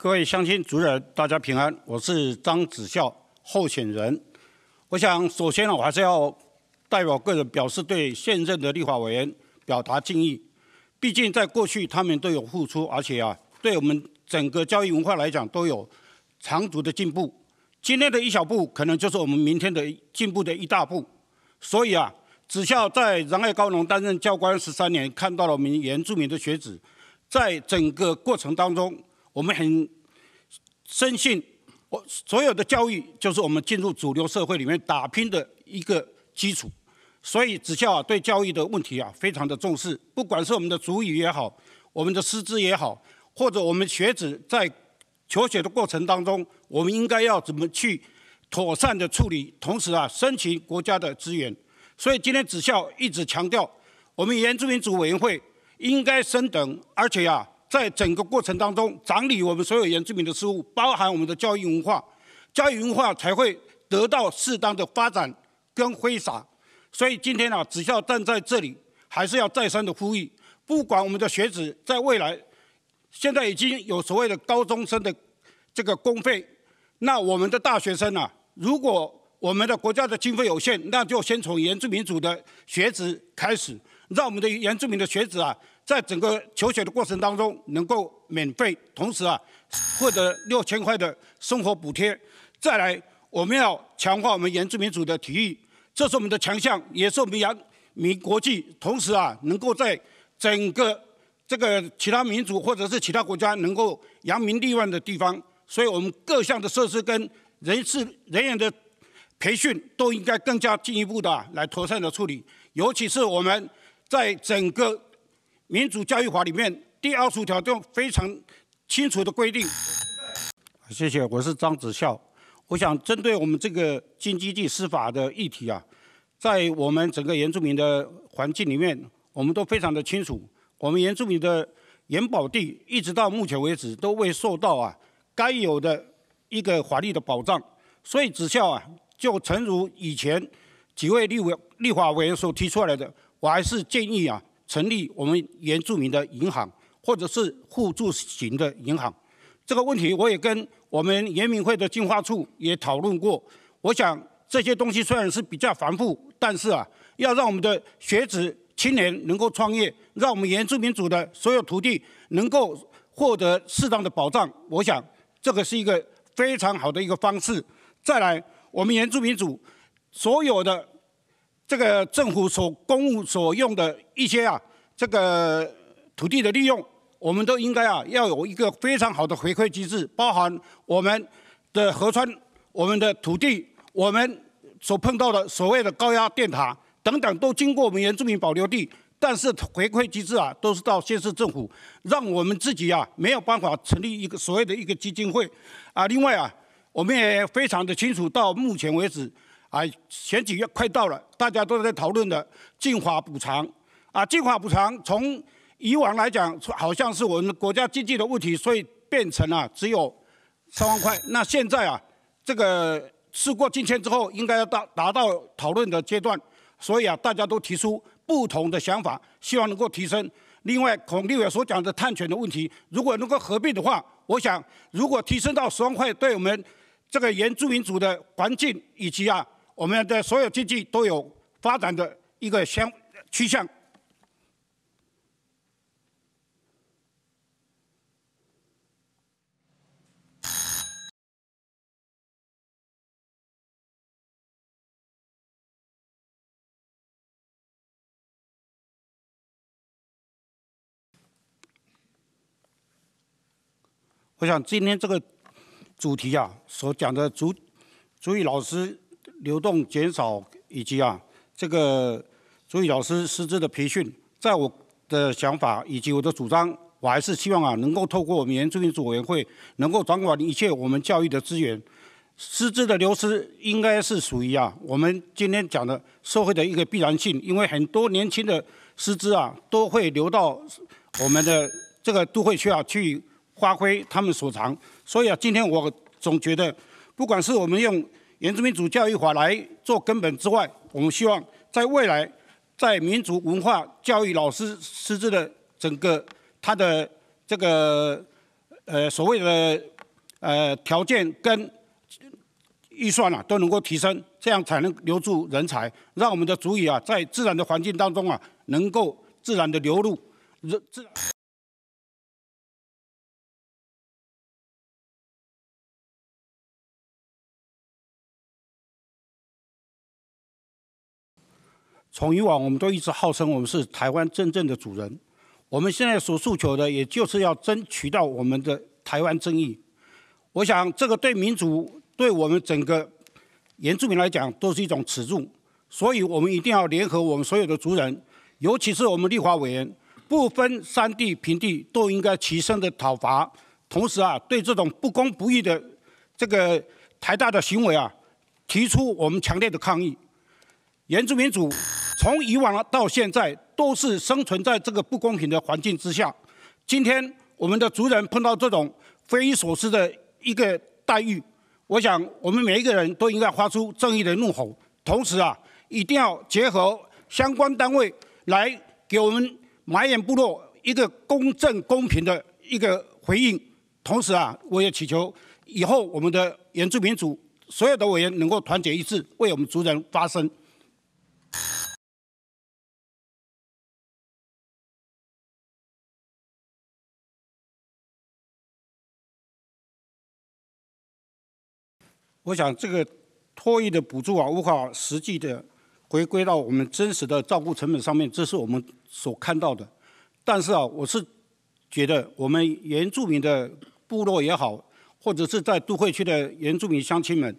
各位乡亲族人，大家平安，我是张子孝候选人。我想，首先呢，我还是要代表个人表示对现任的立法委员表达敬意。毕竟，在过去他们都有付出，而且啊，对我们整个教育文化来讲都有长足的进步。今天的一小步，可能就是我们明天的进步的一大步。所以啊，子孝在仁爱高农担任教官十三年，看到了我们原住民的学子，在整个过程当中。我们很深信，我所有的教育就是我们进入主流社会里面打拼的一个基础。所以，职校啊，对教育的问题啊，非常的重视。不管是我们的主语也好，我们的师资也好，或者我们学子在求学的过程当中，我们应该要怎么去妥善的处理，同时啊，申请国家的资源。所以，今天职校一直强调，我们原住民族委员会应该升等，而且呀。在整个过程当中，整理我们所有原住民的事物，包含我们的教育文化，教育文化才会得到适当的发展跟挥洒。所以今天啊，只要站在这里，还是要再三的呼吁，不管我们的学子在未来，现在已经有所谓的高中生的这个公费，那我们的大学生呢？如果我们的国家的经费有限，那就先从原住民族的学子开始，让我们的原住民的学子啊。在整个求学的过程当中，能够免费，同时啊，获得六千块的生活补贴。再来，我们要强化我们原住民族的体育，这是我们的强项，也是我们扬名国际。同时啊，能够在整个这个其他民族或者是其他国家能够扬名立万的地方，所以我们各项的设施跟人事人员的培训都应该更加进一步的来妥善的处理。尤其是我们在整个民主教育法里面第二十条就非常清楚的规定。谢谢，我是张子孝。我想针对我们这个金基地司法的议题啊，在我们整个原住民的环境里面，我们都非常的清楚，我们原住民的原保地一直到目前为止都未受到啊该有的一个法律的保障。所以子孝啊，就诚如以前几位立委、立法委员所提出来的，我还是建议啊。成立我们原住民的银行，或者是互助型的银行，这个问题我也跟我们原民会的进化处也讨论过。我想这些东西虽然是比较繁复，但是啊，要让我们的学子青年能够创业，让我们原住民族的所有土地能够获得适当的保障，我想这个是一个非常好的一个方式。再来，我们原住民族所有的。这个政府所公务所用的一些啊，这个土地的利用，我们都应该啊，要有一个非常好的回馈机制，包含我们的河川、我们的土地、我们所碰到的所谓的高压电塔等等，都经过我们原住民保留地，但是回馈机制啊，都是到县市政府，让我们自己啊没有办法成立一个所谓的一个基金会啊。另外啊，我们也非常的清楚，到目前为止。啊，选举要快到了，大家都在讨论的进化补偿啊，进化补偿从以往来讲好像是我们国家经济的问题，所以变成啊只有三万块。那现在啊，这个事过境迁之后，应该要到达到讨论的阶段，所以啊，大家都提出不同的想法，希望能够提升。另外，孔立伟所讲的探权的问题，如果能够合并的话，我想如果提升到十万块，对我们这个原住民族的环境以及啊。我们的所有经济都有发展的一个向趋向。我想今天这个主题啊，所讲的主，主语老师。流动减少以及啊，这个所以老师师资的培训，在我的想法以及我的主张，我还是希望啊，能够透过我们原住民族委员会，能够掌管一切我们教育的资源。师资的流失应该是属于啊，我们今天讲的社会的一个必然性，因为很多年轻的师资啊，都会留到我们的这个都会需要去发挥他们所长。所以啊，今天我总觉得，不管是我们用。原族民主教育法》来做根本之外，我们希望在未来，在民族文化教育老师师资的整个他的这个呃所谓的呃条件跟预算啊，都能够提升，这样才能留住人才，让我们的足语啊，在自然的环境当中啊，能够自然的流入人自。从以往，我们都一直号称我们是台湾真正的主人。我们现在所诉求的，也就是要争取到我们的台湾正义。我想，这个对民主，对我们整个原住民来讲，都是一种耻辱。所以，我们一定要联合我们所有的族人，尤其是我们立法委员，不分山地平地，都应该齐声的讨伐。同时啊，对这种不公不义的这个台大的行为啊，提出我们强烈的抗议。原住民主。从以往到现在，都是生存在这个不公平的环境之下。今天，我们的族人碰到这种匪夷所思的一个待遇，我想我们每一个人都应该发出正义的怒吼。同时啊，一定要结合相关单位来给我们马怨部落一个公正公平的一个回应。同时啊，我也祈求以后我们的原住民族所有的委员能够团结一致，为我们族人发声。我想，这个脱育的补助啊，无法实际的回归到我们真实的照顾成本上面，这是我们所看到的。但是啊，我是觉得，我们原住民的部落也好，或者是在都会区的原住民乡亲们，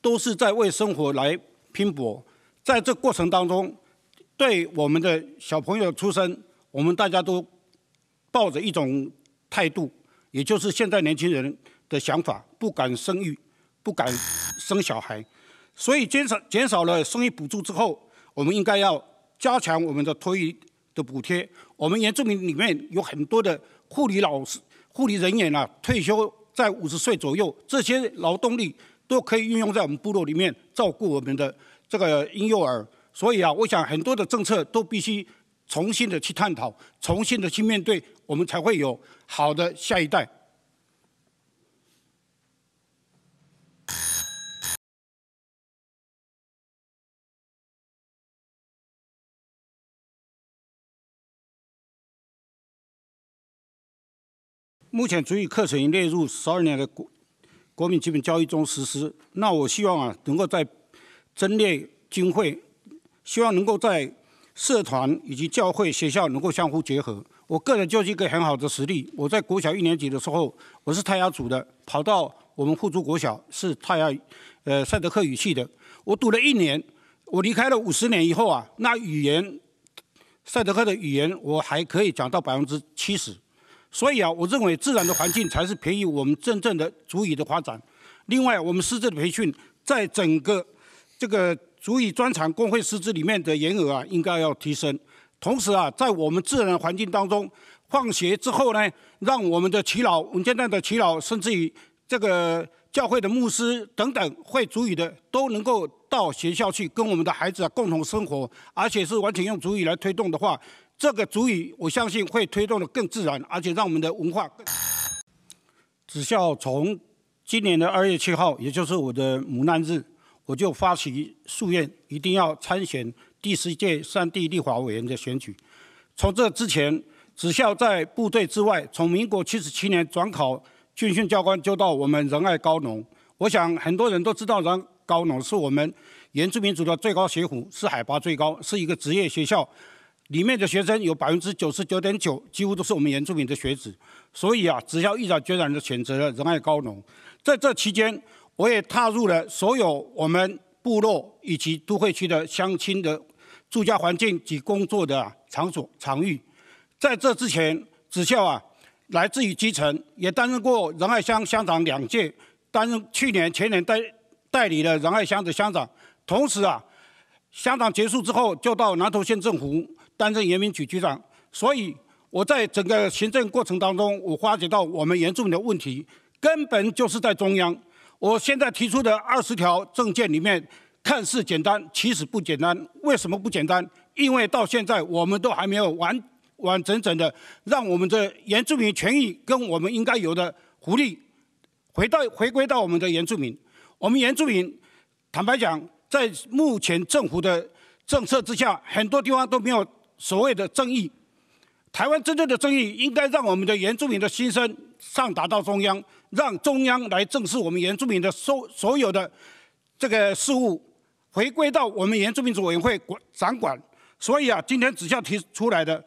都是在为生活来拼搏。在这过程当中，对我们的小朋友出生，我们大家都抱着一种态度，也就是现在年轻人的想法，不敢生育。不敢生小孩，所以减少减少了生育补助之后，我们应该要加强我们的托育的补贴。我们原住民里面有很多的护理老师、护理人员啊，退休在五十岁左右，这些劳动力都可以运用在我们部落里面照顾我们的这个婴幼儿。所以啊，我想很多的政策都必须重新的去探讨，重新的去面对，我们才会有好的下一代。目前，主语课程已列入十二年的国国民基本教育中实施，那我希望啊，能够在增列经费，希望能够在社团以及教会学校能够相互结合。我个人就是一个很好的实例。我在国小一年级的时候，我是泰雅组的，跑到我们互助国小是泰雅呃赛德克语系的。我读了一年，我离开了五十年以后啊，那语言赛德克的语言我还可以讲到百分之七十。所以啊，我认为自然的环境才是培育我们真正的足以的发展。另外，我们师资的培训，在整个这个足以专长工会师资里面的名额啊，应该要提升。同时啊，在我们自然环境当中，放学之后呢，让我们的耆老、件间的祈老，甚至于这个教会的牧师等等会足语的，都能够到学校去跟我们的孩子啊共同生活，而且是完全用足语来推动的话。这个足语我相信会推动得更自然，而且让我们的文化更。子孝从今年的二月七号，也就是我的母难日，我就发起夙愿，一定要参选第十届三地立法委员的选举。从这之前，子孝在部队之外，从民国七十七年转考军训教官，就到我们仁爱高农。我想很多人都知道，仁爱高农是我们原住民族的最高学府，是海拔最高，是一个职业学校。里面的学生有百分之九十九点九，几乎都是我们原住民的学子。所以啊，只要毅然决然的选择了仁爱高农。在这期间，我也踏入了所有我们部落以及都会区的乡亲的住家环境及工作的场所场域。在这之前，子孝啊，来自于基层，也担任过仁爱乡乡长两届，担任去年前年代代理了仁爱乡的乡长。同时啊，乡长结束之后，就到南投县政府。担任原民局局长，所以我在整个行政过程当中，我发觉到我们原住民的问题根本就是在中央。我现在提出的二十条政件里面，看似简单，其实不简单。为什么不简单？因为到现在我们都还没有完完整整的让我们的原住民权益跟我们应该有的福利回到回归到我们的原住民。我们原住民，坦白讲，在目前政府的政策之下，很多地方都没有。所谓的争议，台湾真正的争议应该让我们的原住民的心声上达到中央，让中央来正视我们原住民的所所有的这个事务，回归到我们原住民族委员会管掌管。所以啊，今天需要提出来的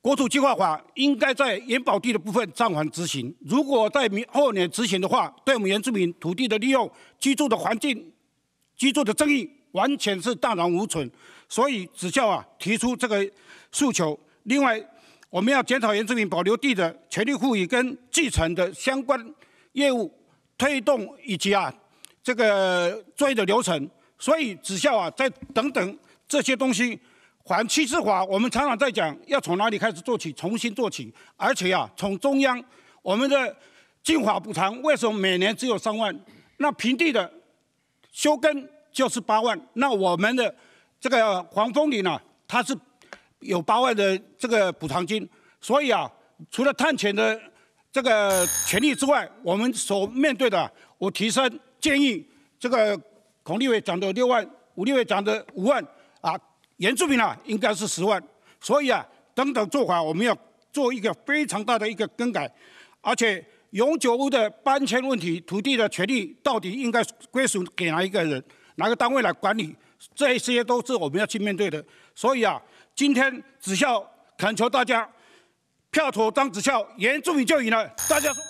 国土计划法应该在原保地的部分暂缓执行。如果在明后年执行的话，对我们原住民土地的利用、居住的环境、居住的争议，完全是荡然无存。所以，子霄啊提出这个诉求。另外，我们要检讨原住民保留地的权利赋予跟继承的相关业务推动以及啊这个作业的流程。所以，子校啊在等等这些东西还七式化。我们常常在讲要从哪里开始做起，重新做起。而且啊，从中央我们的进伐补偿为什么每年只有三万？那平地的修根就是八万。那我们的。这个黄风岭呢，它是有八万的这个补偿金，所以啊，除了探权的这个权利之外，我们所面对的，我提升建议，这个孔立伟讲的六万，吴立伟讲的五万啊，严志平啊，应该是十万，所以啊，等等做法，我们要做一个非常大的一个更改，而且永久屋的搬迁问题，土地的权利到底应该归属给哪一个人，哪个单位来管理？这些都是我们要去面对的，所以啊，今天子孝恳求大家，票投张子孝，严正明就赢了。大家说。